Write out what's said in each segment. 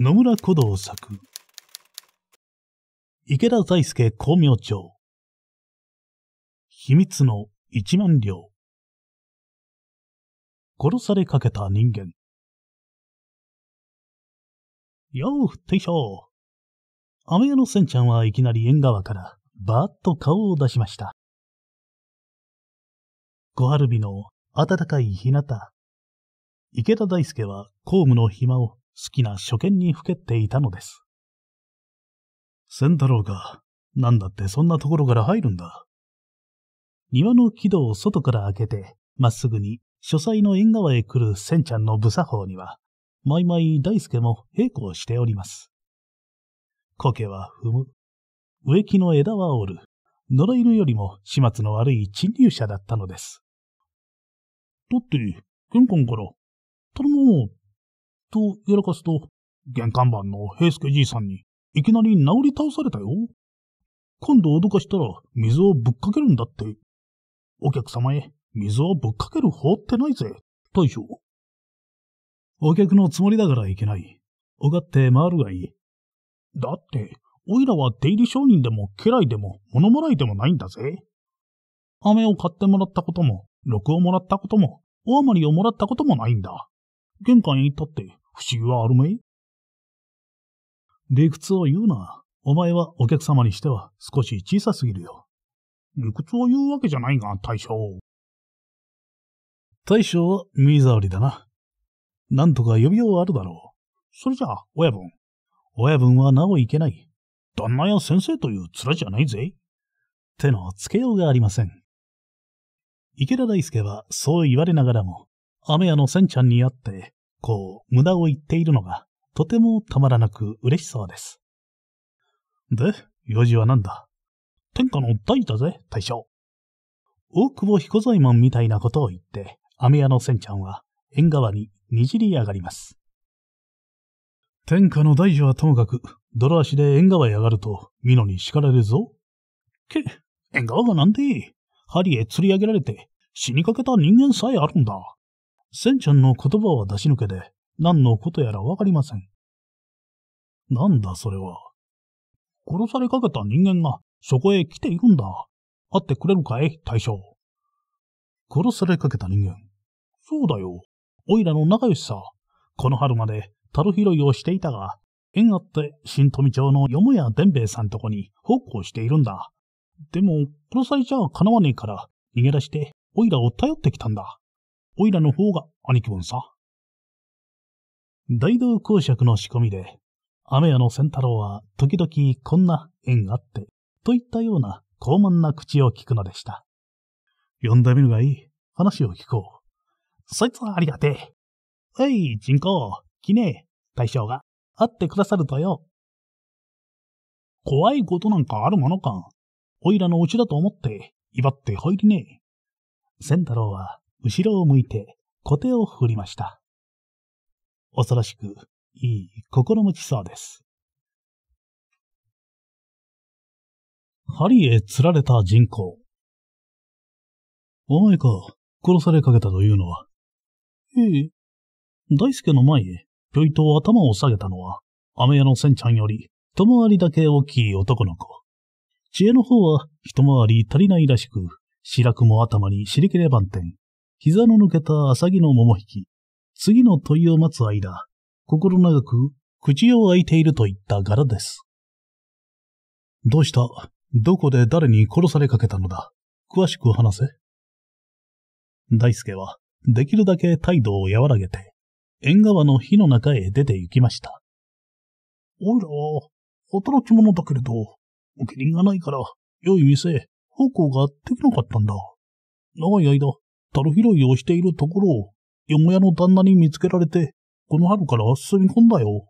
野村古道作池田大輔光明町秘密の一万両殺されかけた人間よう、てひょう。雨屋のせんちゃんはいきなり縁側からばーっと顔を出しました。小春日の暖かい日向。池田大輔は公務の暇を好きな初見にふけっていたのです。仙太郎が、なんだってそんなところから入るんだ。庭の木戸を外から開けて、まっすぐに書斎の縁側へ来る仙ちゃんの無作法には、毎毎大輔も並行しております。苔は踏む。植木の枝は折る。野良犬よりも始末の悪い侵入者だったのです。だって、玄関から、頼もうとやらかすと、玄関番の平助じいさんに、いきなり殴り倒されたよ。今度脅かしたら水をぶっかけるんだって。お客様へ水をぶっかける放ってないぜ、大将。お客のつもりだからいけない。おがって回るがいい。だって、おいらは出入り商人でも家来でも物もらいでもないんだぜ。飴を買ってもらったことも、録をもらったことも、お余りをもらったこともないんだ。玄関へ行ったって、不思議はあるまい理屈を言うな。お前はお客様にしては少し小さすぎるよ。理屈を言うわけじゃないが、大将。大将は身障りだな。なんとか呼びようあるだろう。それじゃあ、親分。親分はなおいけない。旦那や先生という面じゃないぜ。手のつけようがありません。池田大介はそう言われながらも、雨屋のせんちゃんに会って、こう、無駄を言っているのが、とてもたまらなく嬉しそうです。で、用事は何だ天下の大だぜ、大将。大久保彦左衛門みたいなことを言って、飴屋のせんちゃんは、縁側ににじり上がります。天下の大事はともかく、泥足で縁側へ上がると、美濃に叱られるぞ。け、縁側がなんで針へ釣り上げられて、死にかけた人間さえあるんだ。センちゃんの言葉は出し抜けで、何のことやらわかりません。なんだそれは。殺されかけた人間がそこへ来ているんだ。会ってくれるかい大将。殺されかけた人間。そうだよ。おいらの仲良しさ。この春まで樽拾いをしていたが、縁あって新富町のよもや伝兵衛さんとこに奉公しているんだ。でも、殺されちゃかなわねえから、逃げ出して、おいらを頼ってきたんだ。おいらの方が兄貴分さ。大道公爵の仕込みで、雨屋の仙太郎は時々こんな縁があって、といったような高慢な口を聞くのでした。呼んでみるがいい。話を聞こう。そいつはありがてえ。えい、人工、きねえ、大将が、会ってくださるとよ。怖いことなんかあるものか。おいらのうちだと思って、威張って入りねえ。仙太郎は後ろを向いて、小手を振りました。恐ろしく、いい心持ちそうです。針へ釣られた人口。お前か、殺されかけたというのは。ええ。大輔の前へ、ぴょいと頭を下げたのは、雨屋のせんちゃんより、一回りだけ大きい男の子。知恵の方は、一回り足りないらしく、白くも頭に尻切れ番点、膝の抜けた浅木の桃引き。次の問いを待つ間、心長く口を開いているといった柄です。どうしたどこで誰に殺されかけたのだ詳しく話せ。大輔は、できるだけ態度を和らげて、縁側の火の中へ出て行きました。おいら、は、働き者だけれど、お気に入りがないから、良い店、方向ができなかったんだ。長い間、樽拾いをしているところを、よもやの旦那に見つけられて、この春から住み込んだよ。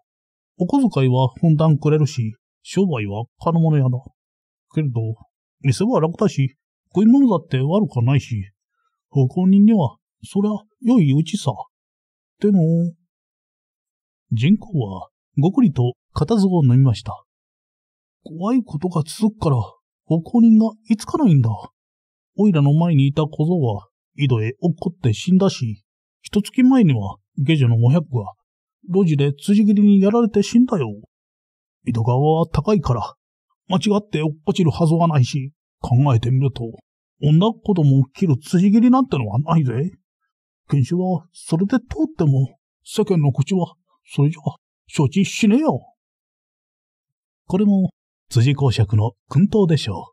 お小遣いはふんだんくれるし、商売は金物屋だ。けれど、店は楽だし、食い物だって悪くないし、奉公人には、そりゃ、良いうちさ。でも、人口は、ごくりと固唾を飲みました。怖いことが続くから、奉公人がいつかないんだ。おいらの前にいた小僧は、井戸へ落っこって死んだし、一月前には下女の500が路地で辻斬りにやられて死んだよ。井戸川は高いから、間違って落っこちるはずはないし、考えてみると、女子供を切る辻斬りなんてのはないぜ。君主はそれで通っても、世間の口はそれじゃ承知しねえよ。これも辻公爵の訓導でしょ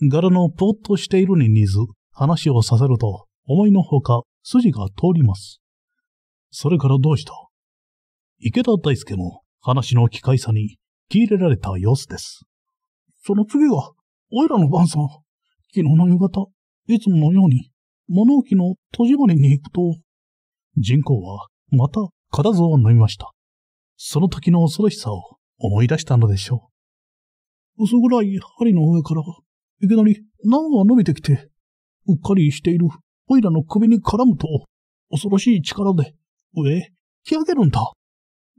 う。柄のぽーっとしているに似ず、話をさせると、思いのほか筋が通ります。それからどうした池田大介も話の機械さに聞入れられた様子です。その次は、おいらの晩さん。昨日の夕方、いつものように、物置の戸締まりに行くと、人口はまた片蔵を飲みました。その時の恐ろしさを思い出したのでしょう。薄暗い針の上から、いきなり縄が伸びてきて、うっかりしているおいらの首に絡むと、恐ろしい力で、上へ、引き上げるんだ。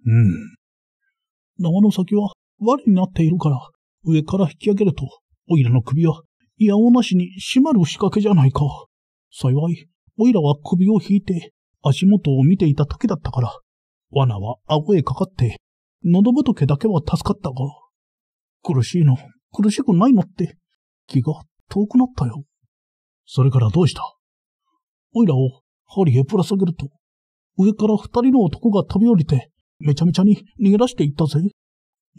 うん。縄の先は、輪になっているから、上から引き上げると、おいらの首は、やおなしに締まる仕掛けじゃないか。幸い、おいらは首を引いて、足元を見ていた時だったから、罠は顎へかかって、喉仏だけは助かったが、苦しいの、苦しくないのって、気が遠くなったよ。それからどうしたオイラを針へぶら下げると、上から二人の男が飛び降りて、めちゃめちゃに逃げ出していったぜ。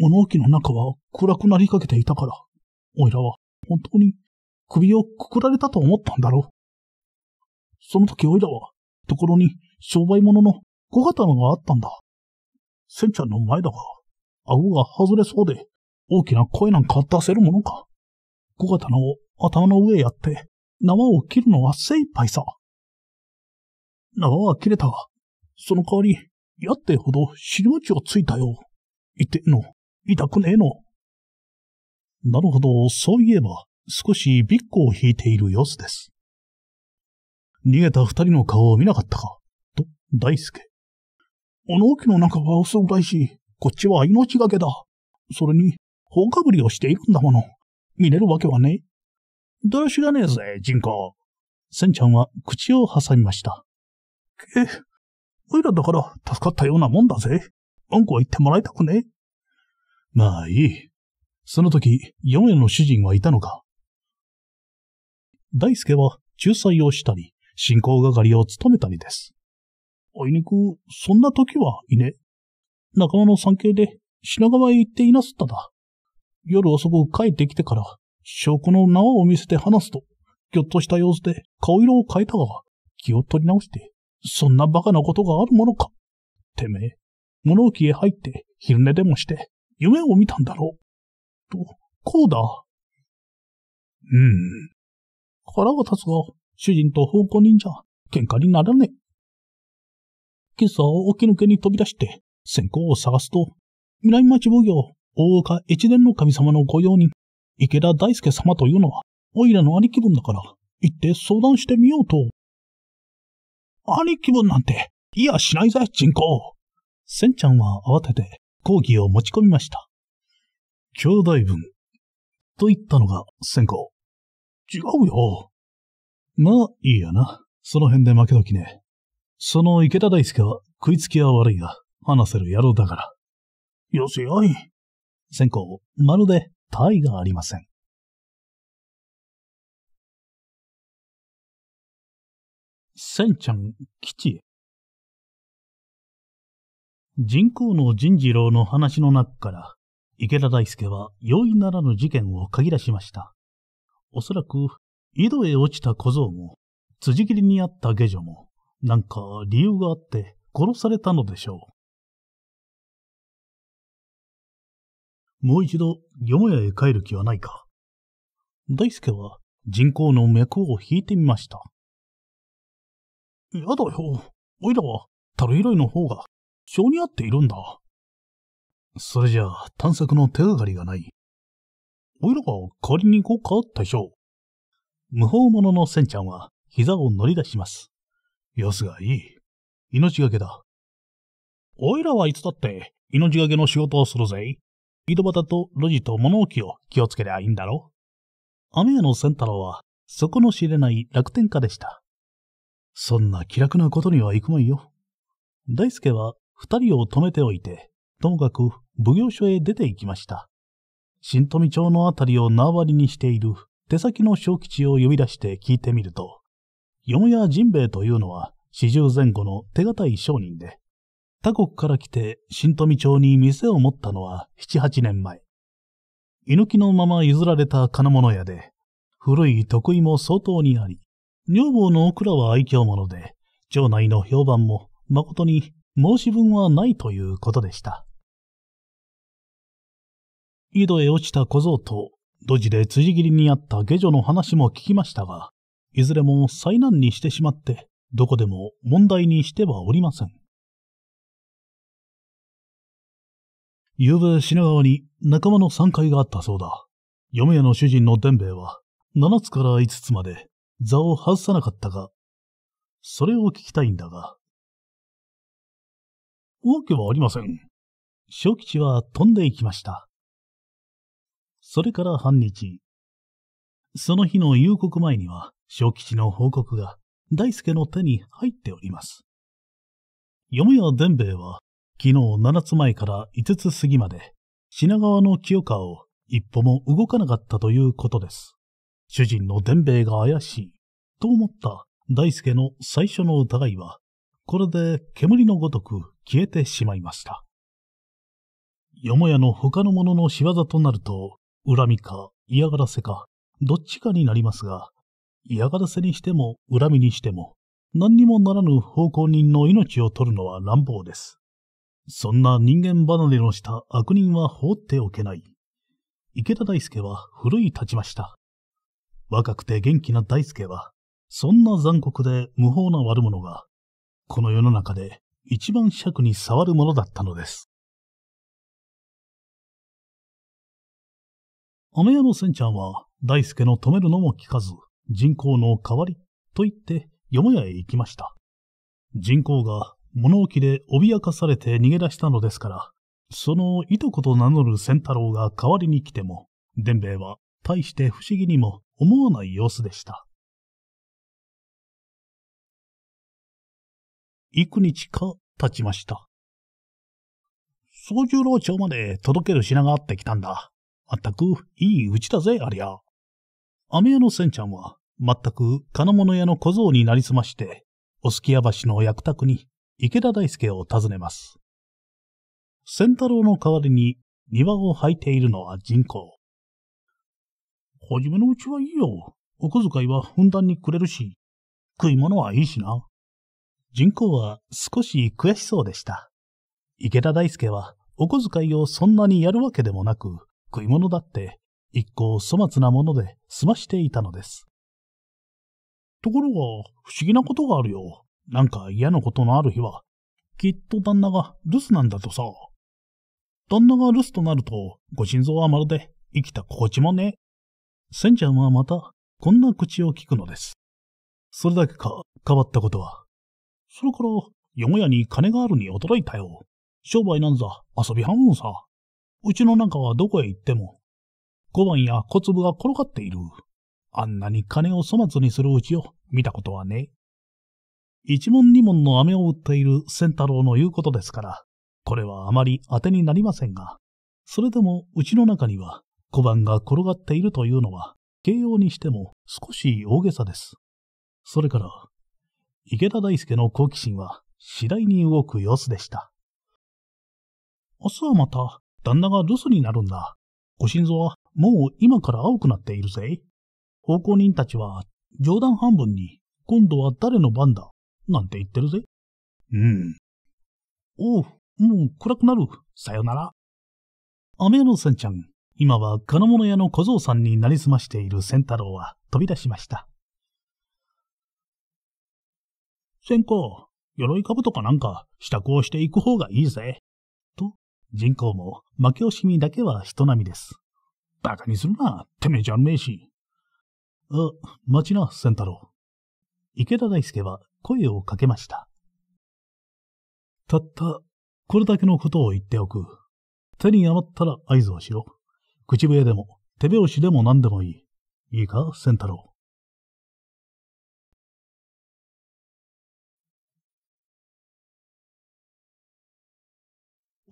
物置の中は暗くなりかけていたから、オイラは本当に首をくくられたと思ったんだろう。その時オイラは、ところに商売物の小刀があったんだ。センちゃんの前だが、顎が外れそうで、大きな声なんか出せるものか。小刀を頭の上やって、縄を切るのは精一杯さ。縄は切れたが、その代わり、やってほど尻餅をついたよ。言っての、痛くねえの。なるほど、そういえば、少しビッコを引いている様子です。逃げた二人の顔を見なかったか、と、大輔。物置の中は遅暗いし、こっちは命がけだ。それに、放火ぶりをしているんだもの。見れるわけはねえ。どうしがねえぜ、人工。センちゃんは口を挟みました。え、おいらだから助かったようなもんだぜ。んこは言ってもらいたくねまあいい。その時、四円の主人はいたのか大輔は仲裁をしたり、進行係を務めたりです。あいにく、そんな時はいね。仲間の参詣で品川へ行っていなすっただ。夜遅く帰ってきてから、証拠の縄を見せて話すと、ぎょっとした様子で顔色を変えたが、気を取り直して、そんなバカなことがあるものか。てめえ、物置へ入って昼寝でもして夢を見たんだろう。と、こうだ。うん。腹が立つが、主人と奉公人じゃ喧嘩にならねえ。今朝起き抜けに飛び出して線香を探すと、南町奉行、大岡越前の神様の御用人、池田大輔様というのは、おいらの兄貴分だから、行って相談してみようと。兄貴分なんて、いやしないぜ、人工。センちゃんは慌てて講義を持ち込みました。兄弟分。と言ったのがセンコ。違うよ。まあ、いいやな。その辺で負けときね。その池田大輔は食いつきは悪いが、話せる野郎だから。よせよい。先行、まるで、体がありません。センちゃん基地へ。人工の人次郎の話の中から、池田大輔は容易ならぬ事件を嗅ぎ出しました。おそらく、井戸へ落ちた小僧も、辻切りにあった下女も、なんか理由があって殺されたのでしょう。もう一度、よもやへ帰る気はないか。大輔は人口の脈を引いてみました。やだよ。おいらは、樽ル以来の方が、性に合っているんだ。それじゃあ、探索の手がかりがない。おいらが代わりに行こうか、大将。無法者のセンちゃんは、膝を乗り出します。様子がいい。命がけだ。おいらはいつだって、命がけの仕事をするぜ。井戸端と路地と物置を気をつけりゃいいんだろ。雨屋のタ太郎は、底の知れない楽天家でした。そんな気楽なことにはいくまいよ。大輔は二人を止めておいて、ともかく奉行所へ出て行きました。新富町のあたりを縄張りにしている手先の小吉を呼び出して聞いてみると、よもや陣兵衛というのは四十前後の手堅い商人で、他国から来て新富町に店を持ったのは七八年前。居抜きのまま譲られた金物屋で、古い得意も相当にあり、女房のオクラは愛嬌者で、町内の評判も誠に申し分はないということでした。井戸へ落ちた小僧と、土地で辻切りにあった下女の話も聞きましたが、いずれも災難にしてしまって、どこでも問題にしてはおりません。夕べ品川に仲間の3階があったそうだ。嫁屋の主人の伝兵衛は、7つから5つまで座を外さなかったか、それを聞きたいんだが。わけはありません。小吉は飛んでいきました。それから半日。その日の夕刻前には、小吉の報告が大助の手に入っております。嫁や伝兵衛は、昨日七つ前から五つ過ぎまで、品川の清川を一歩も動かなかったということです。主人の伝兵衛が怪しい、と思った大輔の最初の疑いは、これで煙のごとく消えてしまいました。よもやの他の者の仕業となると、恨みか嫌がらせか、どっちかになりますが、嫌がらせにしても恨みにしても、何にもならぬ奉公人の命を取るのは乱暴です。そんな人間離れのした悪人は放っておけない。池田大輔は奮い立ちました。若くて元気な大輔は、そんな残酷で無法な悪者が、この世の中で一番尺に触るものだったのです。雨屋のせんちゃんは、大輔の止めるのも聞かず、人口の代わりと言って、よもやへ行きました。人口が物置で脅かされて逃げ出したのですから、そのいとこと名乗る仙太郎が代わりに来ても、伝兵衛は大して不思議にも思わない様子でした。幾日か経ちました。総十郎町まで届ける品があってきたんだ。まったくいいうちだぜ、ありゃ。飴屋のせんちゃんは、まったく金物屋の小僧になりすまして、おすき屋橋の役宅に池田大輔を訪ねます。仙太郎の代わりに庭を履いているのは人工。初めのうちはいいよ。お小遣いはふんだんにくれるし、食い物はいいしな。人口は少し悔しそうでした。池田大輔はお小遣いをそんなにやるわけでもなく、食い物だって一向粗末なもので済ましていたのです。ところが、不思議なことがあるよ。なんか嫌なことのある日は、きっと旦那が留守なんだとさ。旦那が留守となると、ご心臓はまるで生きた心地もねセンちゃんはまた、こんな口を聞くのです。それだけか、変わったことは。それから、よもやに金があるに驚いたよ。商売なんざ、遊び半分さ。うちの中はどこへ行っても、小判や小粒が転がっている。あんなに金を粗末にするうちを見たことはね。一問二問の飴を売っている仙太郎の言うことですから、これはあまり当てになりませんが、それでもうちの中には小判が転がっているというのは、形容にしても少し大げさです。それから、池田大輔の好奇心は次第に動く様子でした。明日はまた、旦那が留守になるんだ。ご心臓はもう今から青くなっているぜ。奉公人たちは冗談半分に、今度は誰の番だ、なんて言ってるぜ。うん。おう、もう暗くなる。さよなら。雨のせんちゃん。今は金物屋の小僧さんになりすましている仙太郎は飛び出しました。仙公、鎧兜かなんか支度をしていく方がいいぜ。と、人口も負け惜しみだけは人並みです。馬鹿にするな、てめえじゃねえし。あ、待ちな、仙太郎。池田大輔は声をかけました。たった、これだけのことを言っておく。手に余ったら合図をしろ。口笛でも、手拍子でも何でもいい。いいか、仙太郎。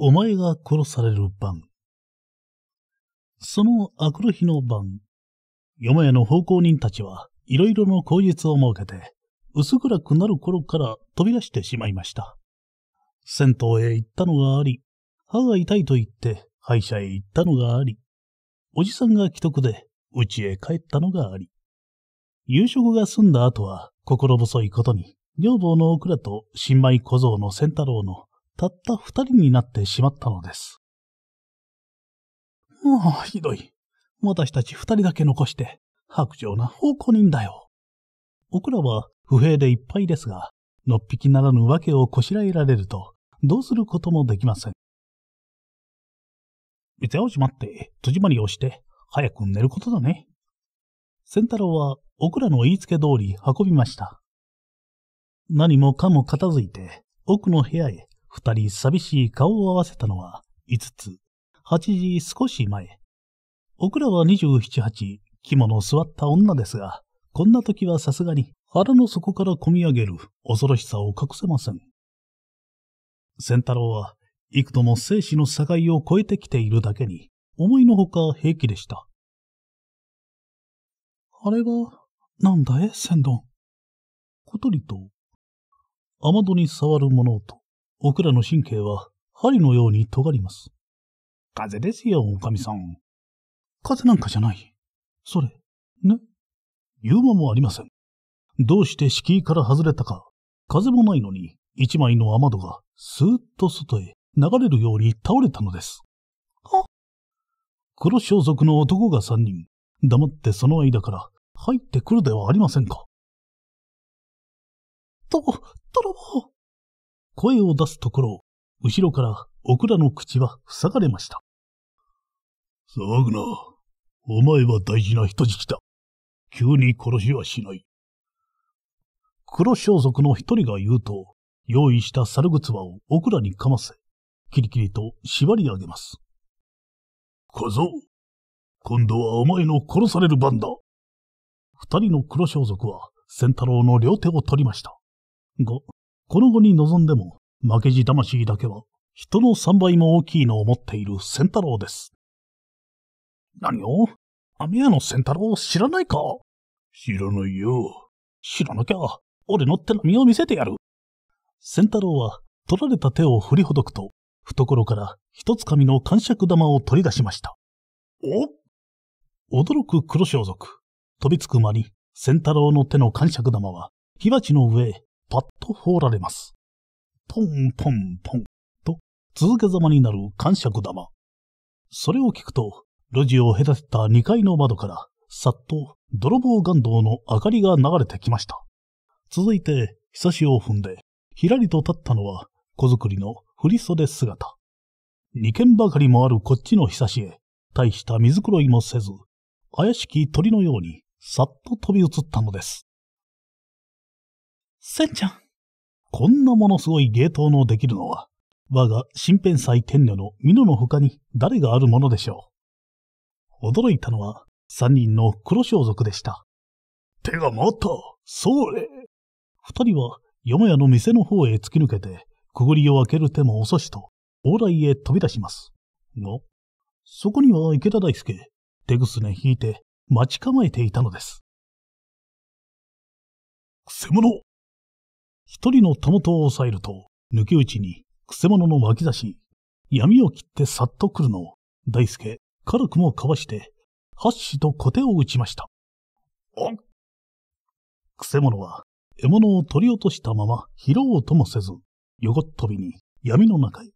お前が殺される晩。その明くる日の晩、嫁もの奉公人たちはいろいろの口実を設けて、薄暗くなる頃から飛び出してしまいました。銭湯へ行ったのがあり、歯が痛いと言って歯医者へ行ったのがあり、おじさんが既得で、家へ帰ったのがあり、夕食が済んだ後は、心細いことに、女房のオクラと新米小僧の仙太郎の、たった二人になってしまったのです。もう、ひどい。私たち二人だけ残して、白状な奉公人だよ。オクラは不平でいっぱいですが、のっぴきならぬ訳をこしらえられると、どうすることもできません。三つ屋を閉まって、戸締まりをして、早く寝ることだね。仙太郎は、僕らの言いつけ通り運びました。何もかも片付いて、奥の部屋へ二人寂しい顔を合わせたのは、五つ、八時少し前。僕らは二十七八、肝の座った女ですが、こんな時はさすがに腹の底から込み上げる恐ろしさを隠せません。仙太郎は幾度も生死の境を越えてきているだけに、思いのほか平気でした。あれが、なんだえ、仙道。ことりと、雨戸に触るものと、僕らの神経は針のように尖ります。風ですよ、おかみさん。風なんかじゃない。それ、ね。言う間もありません。どうして敷居から外れたか、風もないのに、一枚の雨戸がスーッと外へ流れるように倒れたのです。あ黒装束の男が三人、黙ってその間から入ってくるではありませんか。と、泥棒声を出すところ、後ろからオクラの口は塞がれました。騒ぐな。お前は大事な人質だ。急に殺しはしない。黒装束の一人が言うと、用意した猿靴輪をオクラにかませ、キリキリと縛り上げます。小僧、今度はお前の殺される番だ。二人の黒装束は、仙太郎の両手を取りました。が、この後に臨んでも、負けじ魂だけは、人の三倍も大きいのを持っている仙太郎です。何を雨屋の仙太郎知らないか知らないよ。知らなきゃ、俺の手並みを見せてやる。仙太郎は、取られた手を振りほどくと、懐から一つ紙の感触玉を取り出しました。お驚く黒装束。飛びつく間に、仙太郎の手の感触玉は、火鉢の上へ、パッと放られます。ポンポンポン、と、続けざまになる感触玉。それを聞くと、路地を隔てた2階の窓から、さっと泥棒岩道の明かりが流れてきました。続いて、ひさしを踏んで、ひらりと立ったのは、小作りの振袖姿。二軒ばかりもあるこっちのひさしへ、大した水黒いもせず、怪しき鳥のように、さっと飛び移ったのです。せんちゃん。こんなものすごい芸当のできるのは、我が新編祭天女の美濃の他に誰があるものでしょう。驚いたのは、三人の黒装束でした。手が回ったそれ二人は、よもやの店の方へ突き抜けて、くぐりを開ける手も遅しと、往来へ飛び出します。が、そこには池田大輔、手ぐすね引いて待ち構えていたのです。くせ者一人のたもとを押さえると、抜き打ちに、くせ者の脇差し、闇を切ってさっと来るのを、大輔、軽くもかわして、ハッシと小手を打ちました。おくせ者は、獲物を取り落としたまま拾おうともせず、横っ飛びに闇の中へ。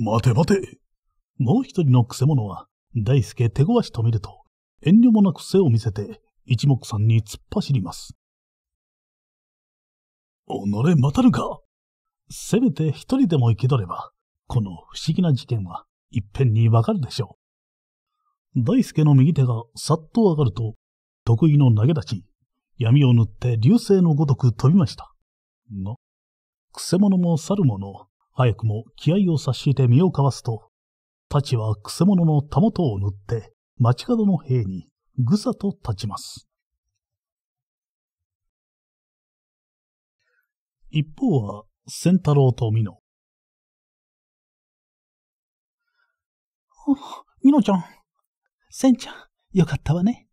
待て待てもう一人のくせ者は、大輔手ごわしと見ると、遠慮もなく背を見せて、一目散に突っ走ります。おのれ待たるかせめて一人でも生き取れば、この不思議な事件は、いっぺんにわかるでしょう。大輔の右手がさっと上がると、得意の投げ出し、闇を塗って流星のごとく飛びました。が、くせ者も去る者、早くも気合を察して身をかわすと、たちはくせ者のたもとを塗って、街角の兵にぐさと立ちます。一方は、千太郎と美濃。あ、美濃ちゃん。千ちゃん、よかったわね。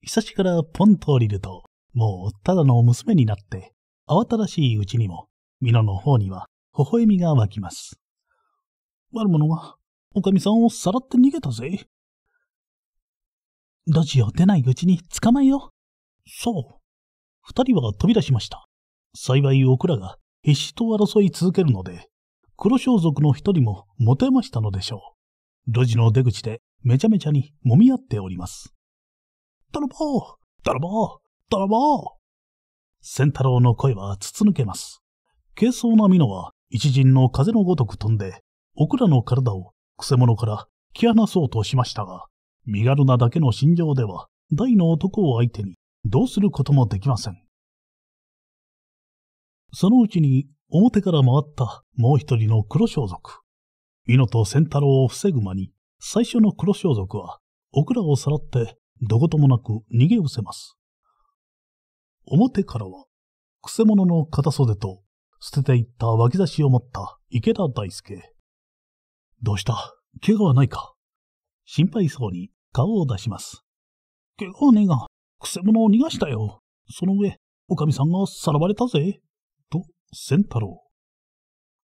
久しからポンと降りると、もうただの娘になって、慌ただしいうちにも、皆の方には、微笑みが湧きます。悪者は、おかみさんをさらって逃げたぜ。ドジを出ないうちに捕まえよう。そう。二人は飛び出しました。幸いオクラが必死と争い続けるので、黒装束の一人も持てましたのでしょう。路地の出口でめちゃめちゃに揉み合っております。泥棒泥棒泥棒仙太郎の声は筒抜けます。軽装なミノは一陣の風のごとく飛んで、クラの体をセモ者から引き離そうとしましたが、身軽なだけの心情では、大の男を相手にどうすることもできません。そのうちに表から回ったもう一人の黒装束。美濃と仙太郎を防ぐ間に、最初の黒装束は、クラをさらって、どこともなく逃げ失せます。表からは、くせ者の片袖と捨てていった脇差しを持った池田大輔。どうした怪我はないか心配そうに顔を出します。怪我はねえが、くせ者を逃がしたよ。その上、おかみさんがさらわれたぜ。と、仙太郎。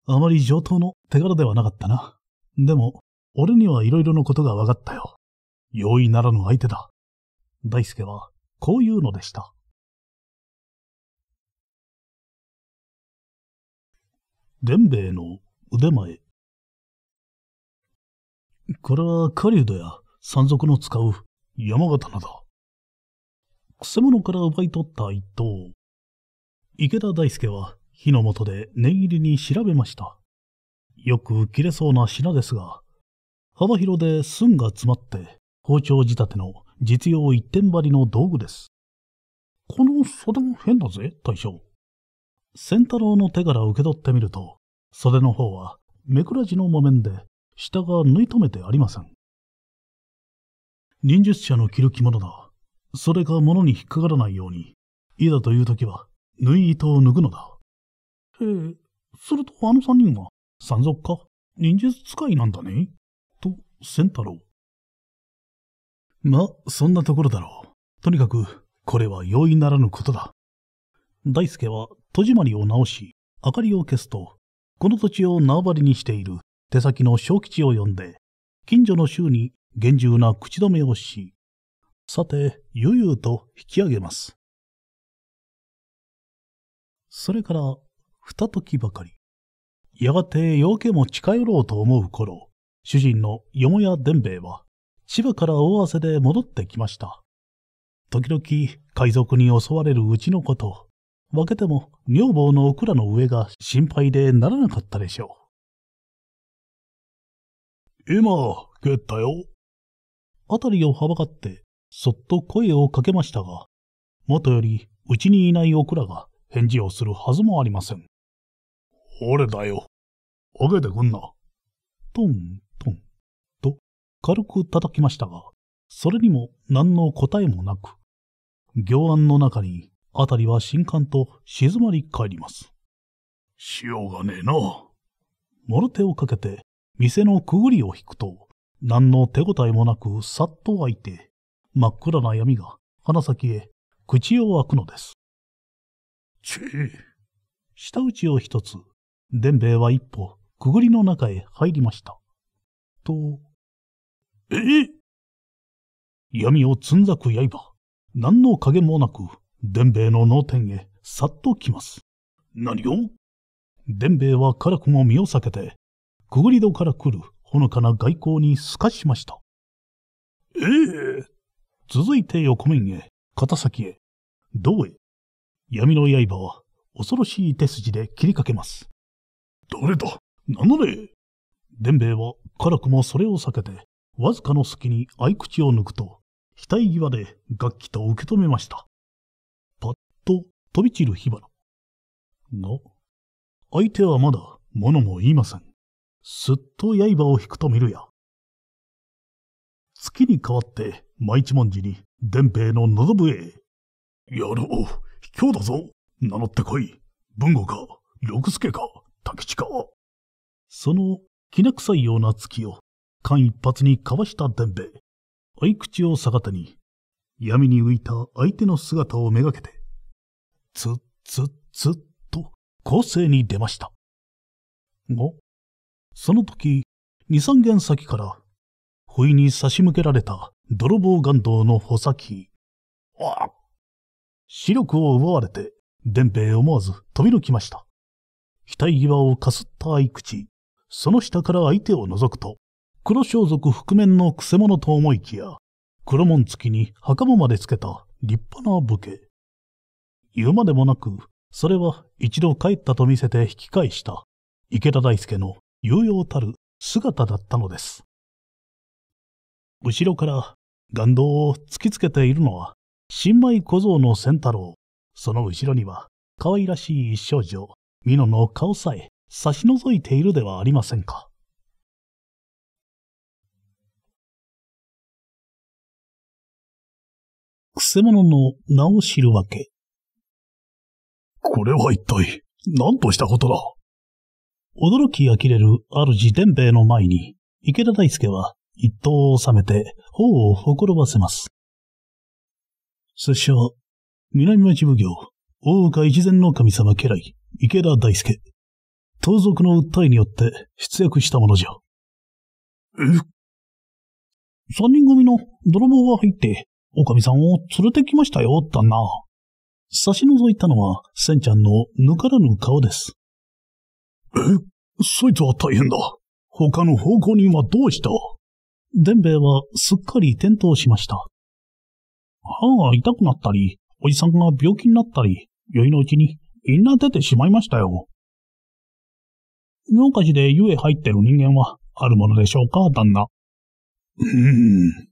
あまり上等の手柄ではなかったな。でも、俺には色々のことが分かったよ。容易ならぬ相手だ。大輔は、こういうのでした。伝兵衛の腕前。これは狩人や山賊の使う山刀だ。くせ者から奪い取った一刀。池田大輔は火の元で念入りに調べました。よく切れそうな品ですが、幅広で寸が詰まって包丁仕立ての実用一点張りの道具です。この袖も変だぜ、大将。仙太郎の手から受け取ってみると、袖の方は目くらじの木綿で下が縫い留めてありません。忍術者の着る着物だ。それが物に引っかからないように、いざという時は縫い糸を脱ぐのだ。へえ、するとあの三人は山賊か忍術使いなんだねと、仙太郎。ま、そんなところだろう。とにかく、これは容易ならぬことだ。大輔は戸締まりを直し、明かりを消すと、この土地を縄張りにしている手先の小吉を呼んで、近所の州に厳重な口止めをし、さて、悠々と引き上げます。それから、二時ばかり。やがて夜家も近寄ろうと思う頃、主人のよもや伝兵衛は、千葉から大汗で戻ってきました。時々、海賊に襲われるうちのこと、分けても女房のオクラの上が心配でならなかったでしょう。今、蹴ったよ。あたりをはばかって、そっと声をかけましたが、もとよりうちにいないオクラが返事をするはずもありません。俺だよ。開けてくんな。トントンと軽く叩きましたが、それにも何の答えもなく、行案の中にたりは新刊と静まり返ります。しようがねえな。もろ手をかけて、店のくぐりを引くと、何の手応えもなくさっと開いて、真っ暗な闇が鼻先へ口を開くのです。ちぃ。舌打ちを一つ、伝兵衛は一歩、くぐりの中へ入りました。と、え闇をつんざく刃、何の影もなく、伝兵衛の脳天へ、さっと来ます。何を伝兵衛は辛くも身を避けて、くぐり戸から来るほのかな外交に透かしました。ええー、続いて横面へ、片先へ、胴へ。闇の刃は恐ろしい手筋で切りかけます。誰だ何だれ伝兵衛は辛くもそれを避けて、わずかの隙に合口を抜くと、額際で楽器と受け止めました。と飛び散る火花。が、相手はまだ物も言いません。すっと刃を引くと見るや。月に代わって、舞一文字に、伝兵衛の喉笛へ。やろう、卑怯だぞ。名乗ってこい。文吾か、六助か、竹地か。その、きな臭いような月を、間一髪にかわした伝兵衛。合口を逆手に、闇に浮いた相手の姿をめがけて、ずっずっずっと攻勢に出ました。が、その時、二三軒先から、不意に差し向けられた泥棒岩道の穂先。わあ視力を奪われて、伝兵衛思わず飛び抜きました。額際をかすった合口、その下から相手を覗くと、黒装束覆面のくせ者と思いきや、黒紋付きに袴までつけた立派な武家。言うまでもなく、それは一度帰ったと見せて引き返した池田大輔の有用たる姿だったのです。後ろから岩道を突きつけているのは新米小僧の仙太郎。その後ろには可愛らしい一少女、美濃の顔さえ差し覗いているではありませんか。くせ者の名を知るわけ。これは一体、何としたことだ驚き呆れる主伝兵衛の前に、池田大介は一刀を収めて頬をほころばせます。拙者、南町奉行、大岡一前の神様家来、池田大介。盗賊の訴えによって出役したものじゃ。え三人組の泥棒が入って、狼さんを連れてきましたよ、旦那。差し覗いたのは、センちゃんのぬからぬ顔です。え、そいつは大変だ。他の奉公人はどうした伝兵衛はすっかり転倒しました。歯が痛くなったり、おじさんが病気になったり、酔いのうちにみんな出てしまいましたよ。妙火事で湯へ入ってる人間はあるものでしょうか、旦那。うーん。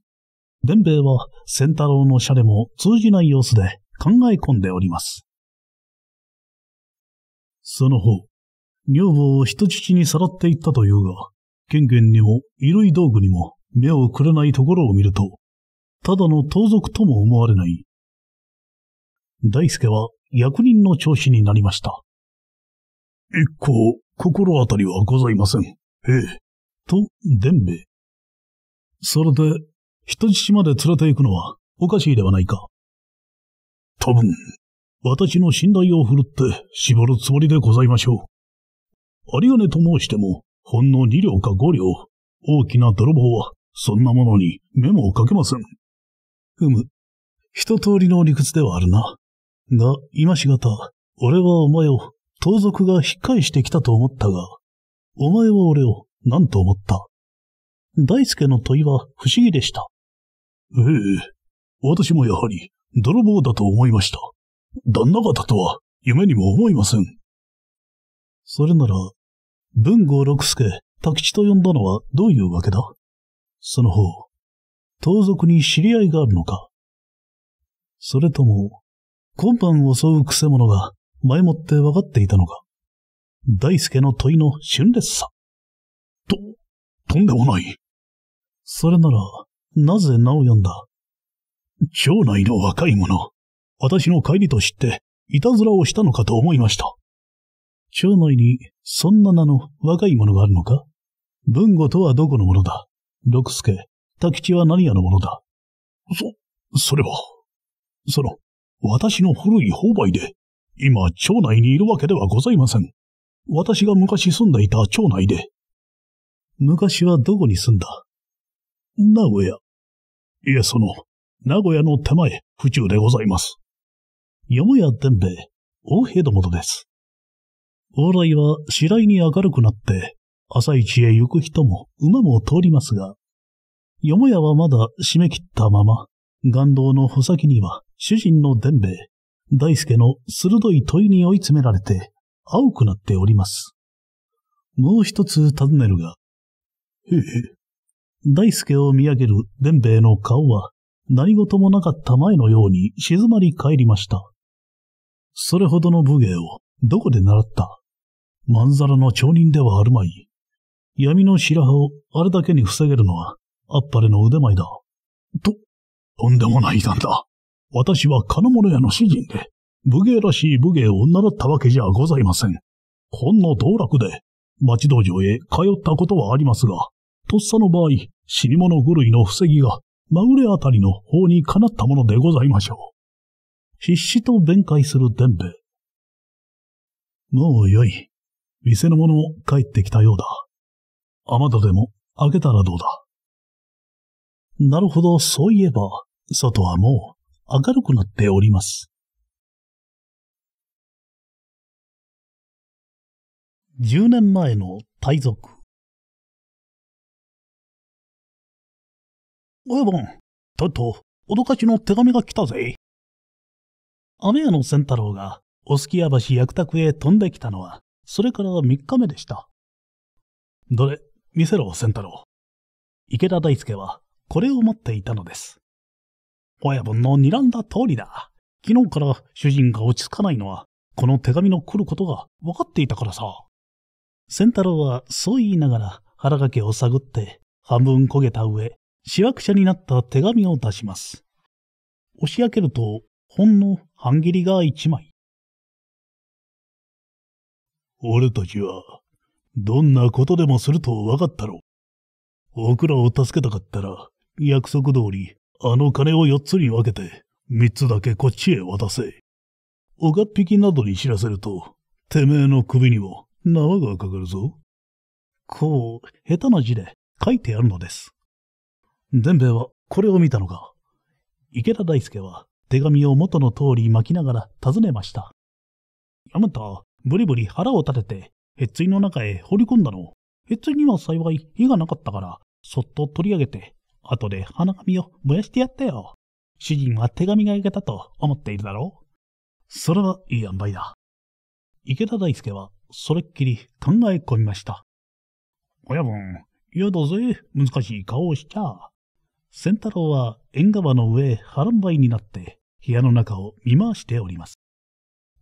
伝兵衛は仙太郎の社でも通じない様子で、考え込んでおります。その方、女房を人質にさらっていったというが、権限にも衣類道具にも目をくれないところを見ると、ただの盗賊とも思われない。大介は役人の調子になりました。一向心当たりはございません。ええ。と、伝兵衛。それで、人質まで連れて行くのはおかしいではないか。多分、私の信頼を振るって絞るつもりでございましょう。有金と申しても、ほんの二両か五両、大きな泥棒は、そんなものに目もかけません。ふむ。一通りの理屈ではあるな。が、今しがた、俺はお前を、盗賊が引っ返してきたと思ったが、お前は俺を何と思った大輔の問いは不思議でした。ええ、私もやはり泥棒だと思いました。旦那方とは夢にも思いません。それなら、文豪六助、滝地と呼んだのはどういうわけだその方、盗賊に知り合いがあるのかそれとも、今晩を襲う癖者が前もって分かっていたのか大助の問いの峻烈さ。と、とんでもない。それなら、なぜ名を呼んだ町内の若い者、私の帰りと知って、いたずらをしたのかと思いました。町内に、そんな名の若い者があるのか文吾とはどこのものだ六助、滝吉は何屋のものだそ、それは、その、私の古い方売で、今、町内にいるわけではございません。私が昔住んでいた町内で。昔はどこに住んだ名古屋。いや、その、名古屋の手前、府中でございます。よもや伝兵衛、大平どもとです。往来は次第に明るくなって、朝市へ行く人も馬も通りますが、よもやはまだ締め切ったまま、岩道の穂先には主人の伝兵衛、大輔の鋭い問いに追い詰められて、青くなっております。もう一つ尋ねるが、へえ、大輔を見上げる伝兵衛の顔は、何事もなかった前のように静まり返りました。それほどの武芸をどこで習ったまんざらの町人ではあるまい。闇の白羽をあれだけに防げるのは、あっぱれの腕前だ。と、とんでもないなんだ。私は金物屋の主人で、武芸らしい武芸を習ったわけじゃございません。ほんの道楽で、町道場へ通ったことはありますが、とっさの場合、死に物狂いの防ぎがぐれあたりの方にかなったものでございましょう。必死と弁解する伝兵衛。もうよい。店の者帰ってきたようだ。あまたでも開けたらどうだ。なるほど、そういえば、外はもう明るくなっております。10年前の大族。親分、とっと、脅かしの手紙が来たぜ。雨屋の仙太郎が、おすきや橋役宅へ飛んできたのは、それから3日目でした。どれ、見せろ、仙太郎。池田大輔は、これを持っていたのです。親分の睨んだ通りだ。昨日から主人が落ち着かないのは、この手紙の来ることが分かっていたからさ。仙太郎はそう言いながら腹掛けを探って、半分焦げた上、市役者になった手紙を出します。押し開けると、ほんの半切りが一枚。俺たちは、どんなことでもすると分かったろう。僕らを助けたかったら、約束通り、あの金を4つに分けて、3つだけこっちへ渡せ。おがっぴきなどに知らせると、てめえの首にも縄がかかるぞ。こう、下手な字で書いてあるのです。全米はこれを見たのか。池田大輔は手紙を元の通り巻きながら尋ねました。やまた、ブリブリ腹を立てて、へっついの中へ掘り込んだの。へっついには幸い火がなかったから、そっと取り上げて、後で花紙を燃やしてやったよ。主人は手紙が焼けたと思っているだろう。それはいい塩梅だ。池田大輔はそれっきり考え込みました。親分、嫌だぜ、難しい顔をしちゃ。仙太郎は縁側の上波乱ばいになって部屋の中を見回しております。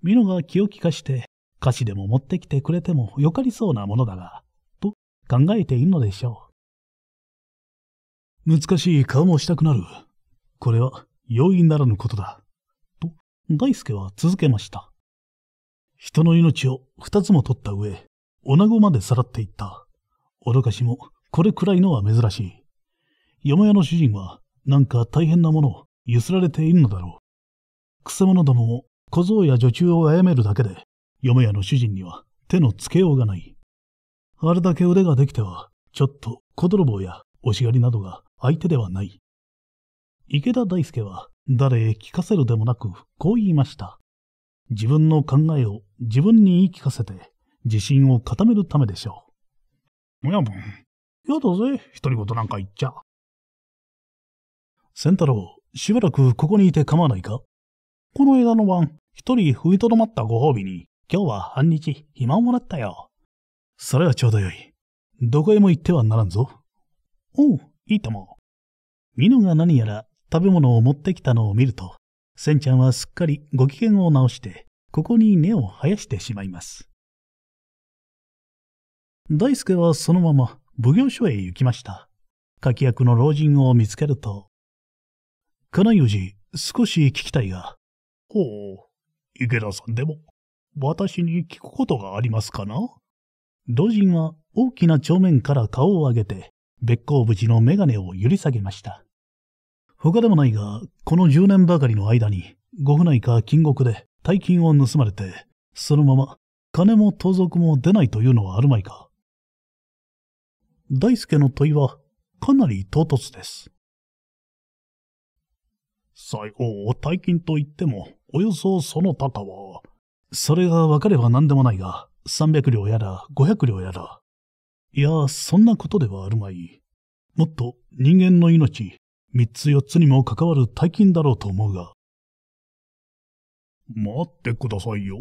美濃が気を利かして菓子でも持ってきてくれてもよかりそうなものだが、と考えているのでしょう。難しい顔もしたくなる。これは容易ならぬことだ。と、大輔は続けました。人の命を二つも取った上、女子までさらっていった。おかしもこれくらいのは珍しい。山屋の主人は、なんか大変なものをゆすられているのだろう。くせ者どもも、小僧や女中を殺めるだけで、山屋の主人には手のつけようがない。あれだけ腕ができては、ちょっと小泥棒やおしがりなどが相手ではない。池田大輔は誰へ聞かせるでもなくこう言いました。自分の考えを自分に言い聞かせて自信を固めるためでしょう。親分、やだぜ、独り言なんか言っちゃ。仙太郎、しばらくここにいて構わないかこの枝の晩、一人踏みとどまったご褒美に、今日は半日暇をもらったよ。それはちょうどよい。どこへも行ってはならんぞ。おう、いいとも。ミノが何やら食べ物を持ってきたのを見ると、センちゃんはすっかりご機嫌を直して、ここに根を生やしてしまいます。大輔はそのまま奉行所へ行きました。柿役の老人を見つけると、金よじ、少し聞きたいが。ほう、池田さんでも、私に聞くことがありますかな老人は大きな帳面から顔を上げて、別行淵の眼鏡を揺り下げました。他でもないが、この10年ばかりの間に、ご府内か金国で大金を盗まれて、そのまま金も盗賊も出ないというのはあるまいか。大輔の問いは、かなり唐突です。最後、大金と言っても、およそその高は、それが分かれば何でもないが、三百両やら五百両やら。いや、そんなことではあるまい。もっと人間の命、三つ四つにも関わる大金だろうと思うが。待ってくださいよ。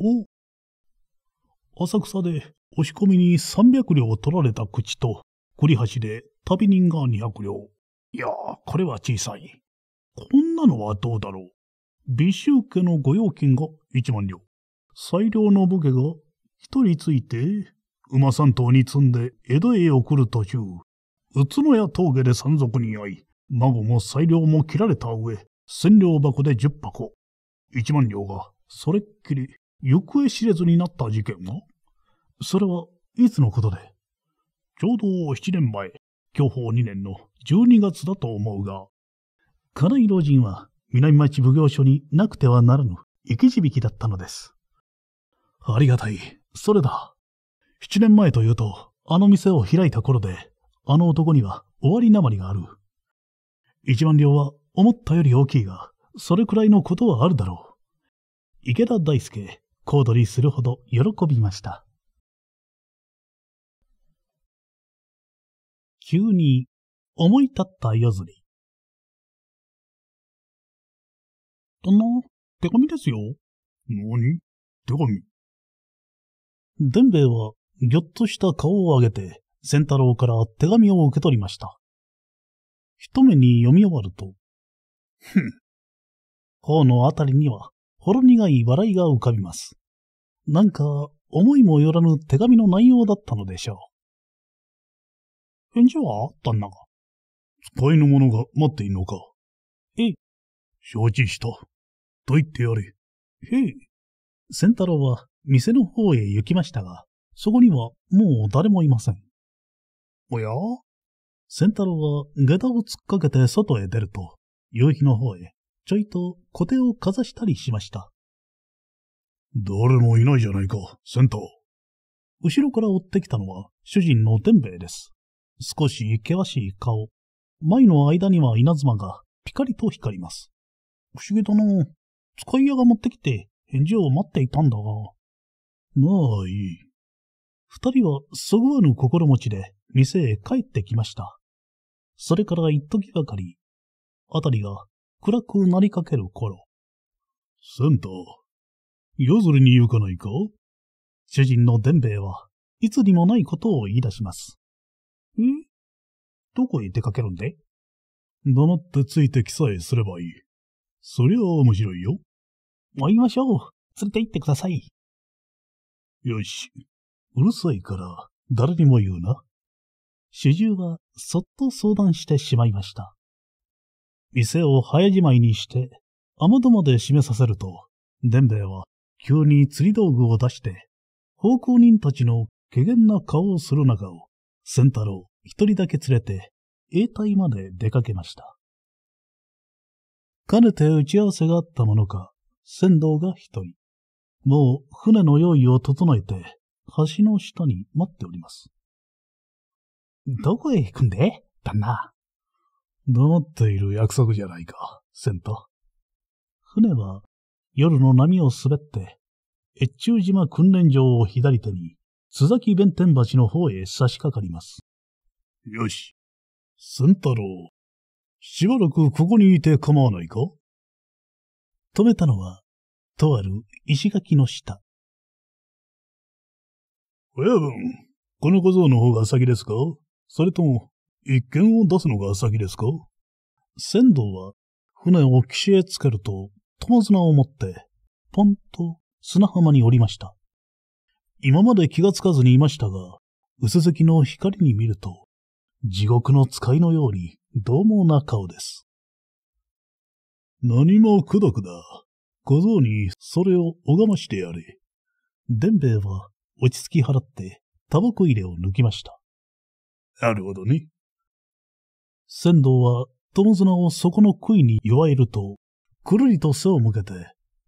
浅草で押し込みに三百両を取られた口と、栗橋で旅人が二百両。いや、これは小さい。こんなのはどうだろう。美州家の御用金が一万両。最良の武家が一人ついて、馬三頭に積んで江戸へ送る途中、宇都宮峠で山賊に会い、孫も最良も切られた上、千両箱で十箱。一万両が、それっきり、行方知れずになった事件はそれはいつのことでちょうど七年前、享保二年の十二月だと思うが、金井老人は南町奉行所になくてはならぬ生き字引だったのです。ありがたい。それだ。七年前というと、あの店を開いた頃で、あの男には終わりなまりがある。一万両は思ったより大きいが、それくらいのことはあるだろう。池田大輔、小踊りするほど喜びました。急に思い立った夜釣り。旦那、手紙ですよ。何手紙伝兵衛は、ぎょっとした顔を上げて、仙太郎から手紙を受け取りました。一目に読み終わると、ふん。頬のあたりには、ほろ苦い笑いが浮かびます。なんか、思いもよらぬ手紙の内容だったのでしょう。返事は旦那が。使いの者が待っているのか。ええ。承知した。と言ってやれ。へえ。仙太郎は店の方へ行きましたが、そこにはもう誰もいません。おや仙太郎は下駄を突っかけて外へ出ると、夕日の方へちょいと小手をかざしたりしました。誰もいないじゃないか、仙太。後ろから追ってきたのは主人の天兵衛です。少し険しい顔。眉の間には稲妻がピカリと光ります。不思議だな。使い屋が持ってきて返事を待っていたんだが。まあいい。二人はそぐわぬ心持ちで店へ帰ってきました。それから一時ばかり、あたりが暗くなりかける頃。センター、夜釣りに行かないか主人の伝兵衛はいつにもないことを言い出します。んどこへ出かけるんで黙ってついてきさえすればいい。そりゃ面白いよ。追いましょう。連れて行ってください。よし。うるさいから、誰にも言うな。主従は、そっと相談してしまいました。店を早じまいにして、雨戸まで閉めさせると、伝兵衛は、急に釣り道具を出して、奉公人たちの怪げな顔をする中を、仙太郎一人だけ連れて、永代まで出かけました。かねて打ち合わせがあったものか、船頭が一人。もう船の用意を整えて、橋の下に待っております。どこへ行くんで旦那。黙っている約束じゃないか、船頭。船は夜の波を滑って、越中島訓練場を左手に、須崎弁天橋の方へ差し掛かります。よし。仙太郎、しばらくここにいて構わないか止めたのは、とある石垣の下。親分、この小僧の方が先ですかそれとも、一見を出すのが先ですか船頭は、船を岸へつけると、友綱を持って、ポンと砂浜に降りました。今まで気がつかずにいましたが、薄月の光に見ると、地獄の使いのように、獰猛な顔です。何もくどくだ。小僧にそれを拝ましてやれ。伝兵衛は落ち着き払ってタバコ入れを抜きました。なるほどね。仙道は友綱をそこの杭に弱えると、くるりと背を向けて、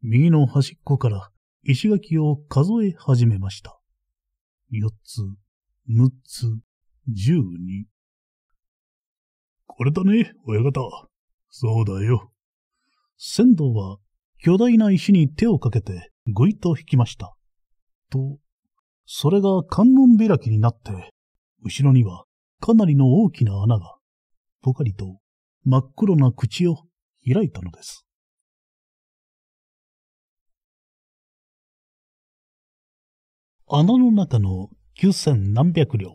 右の端っこから石垣を数え始めました。四つ、六つ、十二。これだね、親方。そうだよ。仙道は巨大な石に手をかけてぐいと引きました。と、それが観音開きになって、後ろにはかなりの大きな穴が、ぽかりと真っ黒な口を開いたのです。穴の中の九千何百両。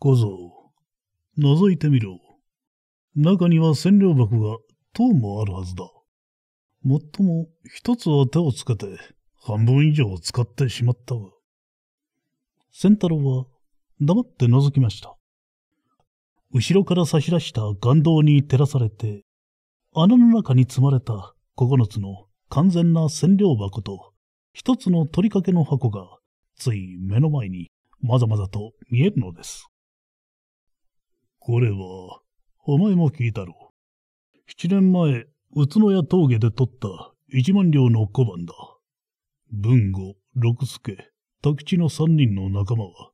小僧、覗いてみろ。中には占領箱が等もあるはずだ。もっとも一つは手をつけて半分以上を使ってしまったが。仙太郎は黙って覗きました。後ろから差し出した岩洞に照らされて、穴の中に積まれた九つの完全な占領箱と一つの取りかけの箱がつい目の前にまざまざと見えるのです。これはお前も聞いたろう。七年前、宇都宮峠で取った一万両の小判だ。文吾、六助、宅地の三人の仲間は、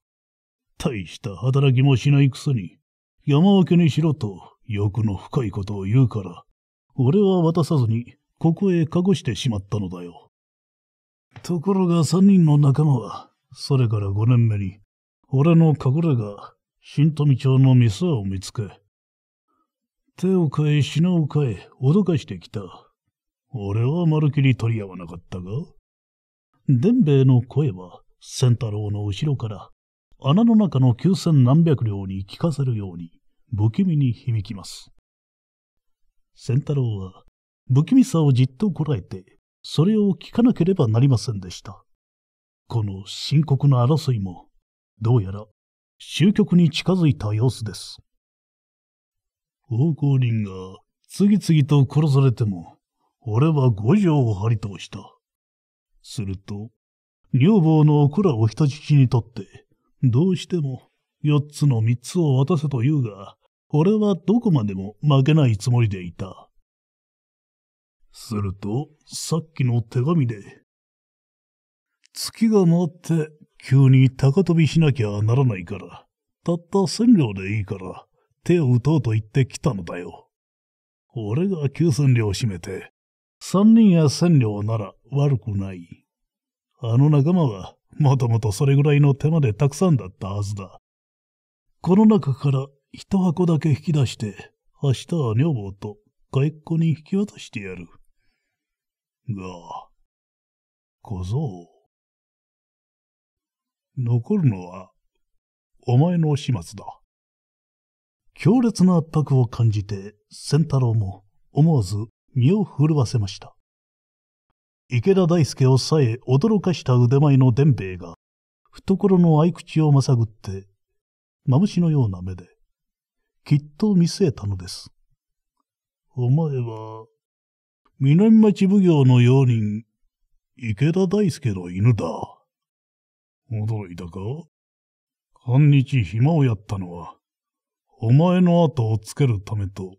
大した働きもしないくせに、山分けにしろと欲の深いことを言うから、俺は渡さずにここへ隠してしまったのだよ。ところが三人の仲間は、それから五年目に、俺の隠れが新富町の店を見つけ、手を変え品を変え脅かしてきた。俺はまるきり取り合わなかったが。伝兵衛の声は、仙太郎の後ろから、穴の中の九千何百両に聞かせるように、不気味に響きます。仙太郎は、不気味さをじっとこらえて、それを聞かなければなりませんでした。この深刻な争いも、どうやら終局に近づいた様子です。奉公人が次々と殺されても、俺は五条を張り倒した。すると、女房の子らを人質にとって、どうしても四つの三つを渡せと言うが、俺はどこまでも負けないつもりでいた。すると、さっきの手紙で、月が回って急に高飛びしなきゃならないから、たった千両でいいから、手を打とうと言ってきたのだよ。俺が九千両を占めて、三人や千両なら悪くない。あの仲間は、もともとそれぐらいの手までたくさんだったはずだ。この中から一箱だけ引き出して、明日は女房と外っ子に引き渡してやる。が、小僧。残るのは、お前の始末だ。強烈な圧迫を感じて、仙太郎も思わず身を震わせました。池田大輔をさえ驚かした腕前の伝兵衛が、懐の合口をまさぐって、まぶしのような目で、きっと見据えたのです。お前は、南町奉行の用人、池田大輔の犬だ。驚いたか半日暇をやったのは、お前の後をつけるためと、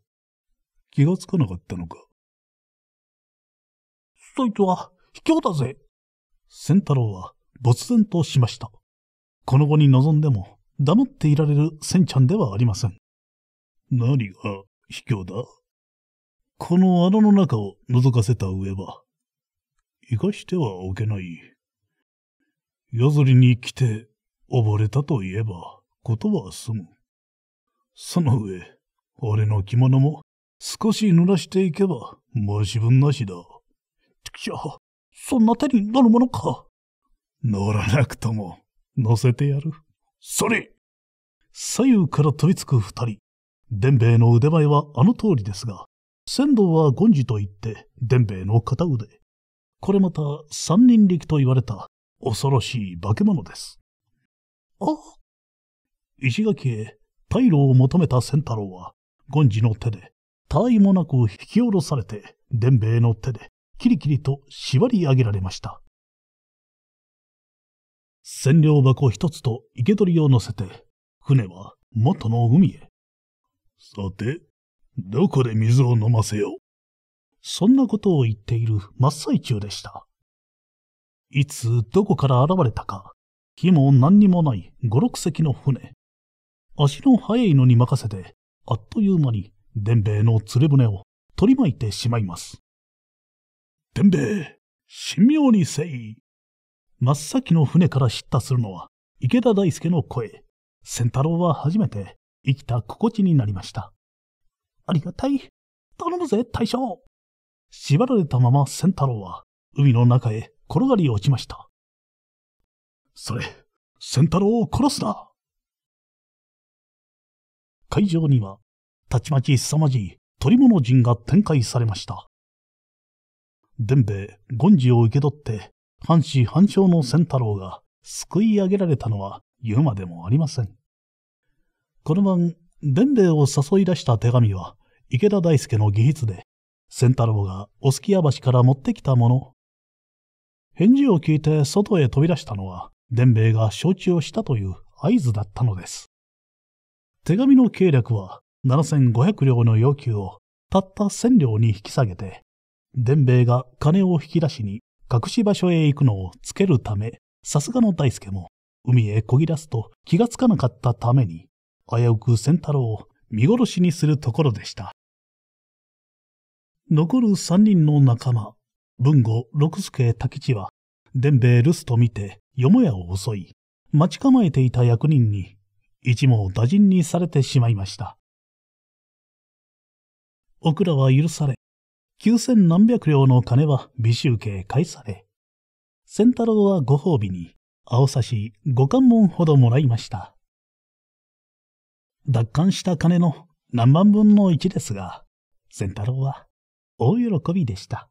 気がつかなかったのか。そいつは、卑怯だぜ。仙太郎は、没然としました。この後に望んでも、黙っていられる仙ちゃんではありません。何が卑怯だこの穴の中を覗かせた上は、生かしてはおけない。夜釣りに来て、溺れたと言えば、ことは済む。その上、俺の着物も少し濡らしていけば申し分なしだ。じゃあ、そんな手になるものか。乗らなくとも、乗せてやる。それ左右から飛びつく二人。伝兵衛の腕前はあの通りですが、仙道は権次と言って、伝兵衛の片腕。これまた三人力と言われた恐ろしい化け物です。あ石垣へ退路を求めた仙太郎は、ンジの手で、他愛もなく引き下ろされて、伝兵衛の手で、キリキリと縛り上げられました。占領箱一つと生け捕りを乗せて、船は元の海へ。さて、どこで水を飲ませよう。そんなことを言っている真っ最中でした。いつどこから現れたか、火も何にもない五六隻の船。足の速いのに任せて、あっという間に、伝兵衛の連れ船を取り巻いてしまいます。伝兵衛、神妙にせい。真っ先の船から叱咤するのは、池田大輔の声。仙太郎は初めて生きた心地になりました。ありがたい。頼むぜ、大将。縛られたまま仙太郎は、海の中へ転がり落ちました。それ、仙太郎を殺すな会場には、たちまち凄まじい鳥物陣が展開されました。伝兵衛、権次を受け取って、藩士藩長の仙太郎が救い上げられたのは言うまでもありません。この晩、伝兵衛を誘い出した手紙は、池田大輔の技筆で、仙太郎がおすき屋橋から持ってきたもの。返事を聞いて外へ飛び出したのは、伝兵衛が承知をしたという合図だったのです。手紙の計略は7500両の要求をたった1000両に引き下げて、伝兵衛が金を引き出しに隠し場所へ行くのをつけるため、さすがの大助も海へこぎ出すと気がつかなかったために、危うく仙太郎を見殺しにするところでした。残る三人の仲間、文吾六助滝地は、伝兵衛留守と見て、よもやを襲い、待ち構えていた役人に一網打尽にされてしまいました。オクラは許され、九千何百両の金は美集計返され、千太郎はご褒美に、青差し五貫門ほどもらいました。奪還した金の何万分の一ですが、千太郎は大喜びでした。